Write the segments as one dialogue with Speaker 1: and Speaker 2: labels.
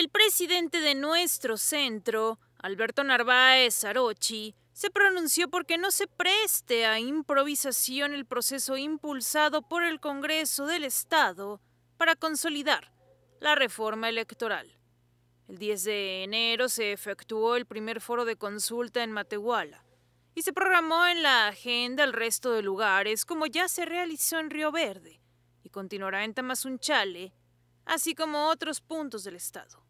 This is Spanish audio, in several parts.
Speaker 1: El presidente de nuestro centro, Alberto Narváez Arochi, se pronunció porque no se preste a improvisación el proceso impulsado por el Congreso del Estado para consolidar la reforma electoral. El 10 de enero se efectuó el primer foro de consulta en Matehuala y se programó en la agenda el resto de lugares como ya se realizó en Río Verde y continuará en Tamazunchale, así como otros puntos del estado.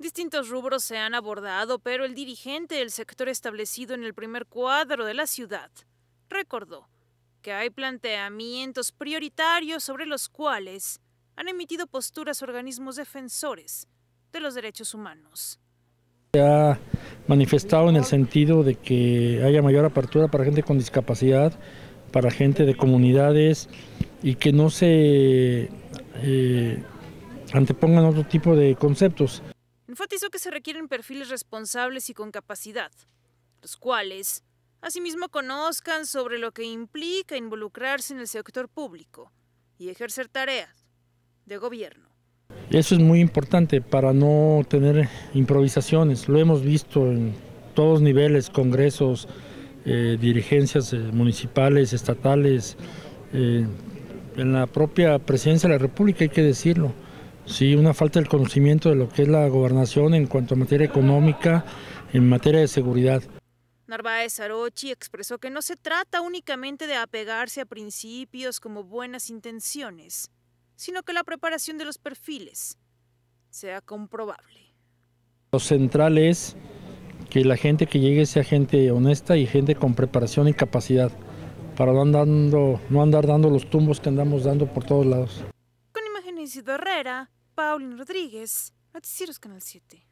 Speaker 1: Distintos rubros se han abordado, pero el dirigente del sector establecido en el primer cuadro de la ciudad recordó que hay planteamientos prioritarios sobre los cuales han emitido posturas organismos defensores de los derechos humanos.
Speaker 2: Se ha manifestado en el sentido de que haya mayor apertura para gente con discapacidad, para gente de comunidades y que no se eh, antepongan otro tipo de conceptos
Speaker 1: enfatizó que se requieren perfiles responsables y con capacidad, los cuales asimismo conozcan sobre lo que implica involucrarse en el sector público y ejercer tareas de gobierno.
Speaker 2: Eso es muy importante para no tener improvisaciones. Lo hemos visto en todos niveles, congresos, eh, dirigencias eh, municipales, estatales, eh, en la propia presidencia de la República, hay que decirlo. Sí, una falta del conocimiento de lo que es la gobernación en cuanto a materia económica, en materia de seguridad.
Speaker 1: Narváez Arochi expresó que no se trata únicamente de apegarse a principios como buenas intenciones, sino que la preparación de los perfiles sea comprobable.
Speaker 2: Lo central es que la gente que llegue sea gente honesta y gente con preparación y capacidad para no, no andar dando los tumbos que andamos dando por todos lados.
Speaker 1: Con imágenes Paulina Rodríguez, Noticieros Canal 7.